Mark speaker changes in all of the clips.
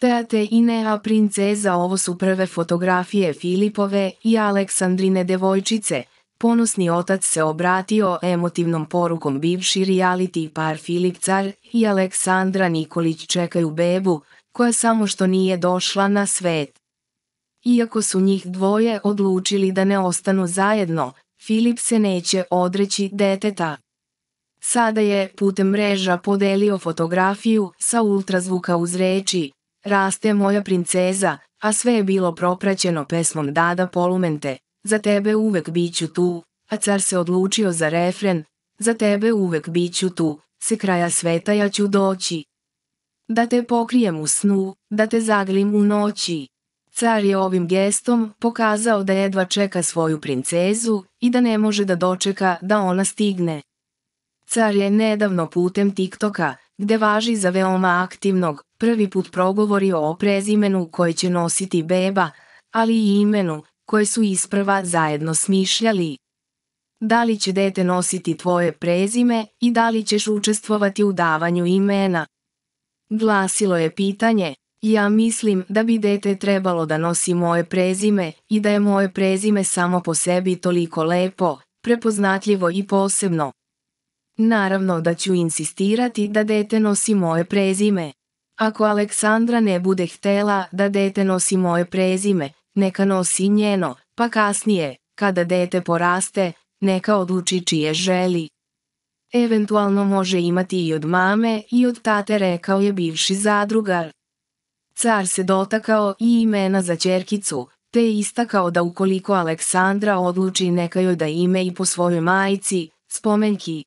Speaker 1: Teate Nea princeza ovo su prve fotografije Filipove i Aleksandrine devojčice, ponosni otac se obratio emotivnom porukom bivši reality par Filip Car i Aleksandra Nikolić čekaju bebu, koja samo što nije došla na svet. Iako su njih dvoje odlučili da ne ostanu zajedno, Filip se neće odreći deteta. Sada je putem mreža podelio fotografiju sa ultrazvuka uz reči Raste moja princeza, a sve je bilo propraćeno pesmom Dada Polumente, za tebe uvek biću tu, a car se odlučio za refren, za tebe uvek biću tu, se kraja sveta ja ću doći. Da te pokrijem u snu, da te zaglim u noći. Car je ovim gestom pokazao da jedva čeka svoju princezu i da ne može da dočeka da ona stigne. Car je nedavno putem TikToka gde važi za veoma aktivnog, prvi put progovori o prezimenu koje će nositi beba, ali i imenu, koje su isprva zajedno smišljali. Da li će dete nositi tvoje prezime i da li ćeš učestvovati u davanju imena? Glasilo je pitanje, ja mislim da bi dete trebalo da nosi moje prezime i da je moje prezime samo po sebi toliko lepo, prepoznatljivo i posebno. Naravno da ću insistirati da dete nosi moje prezime. Ako Aleksandra ne bude htela da dete nosi moje prezime, neka nosi njeno, pa kasnije, kada dete poraste, neka odluči čije želi. Eventualno može imati i od mame i od tate rekao je bivši zadrugar. Car se dotakao i imena za čerkicu, te je istakao da ukoliko Aleksandra odluči neka joj da ime i po svojoj majici, spomenki,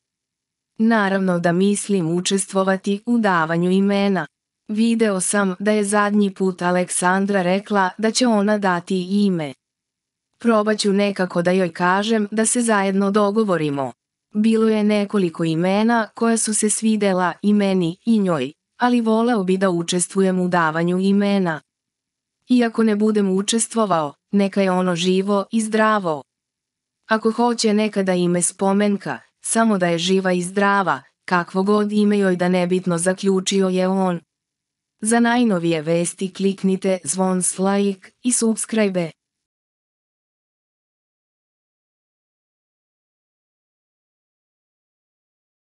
Speaker 1: Naravno da mislim učestvovati u davanju imena. Video sam da je zadnji put Aleksandra rekla da će ona dati ime. Probaću nekako da joj kažem da se zajedno dogovorimo. Bilo je nekoliko imena koja su se svidela i meni i njoj, ali voleo bi da učestvujem u davanju imena. Iako ne budem učestvovao, neka je ono živo i zdravo. Ako hoće nekada ime spomenka, Samo da je živa i zdrava, kakvo god ime joj da nebitno zaključio je on. Za najnovije vesti kliknite zvon s like i subscribe.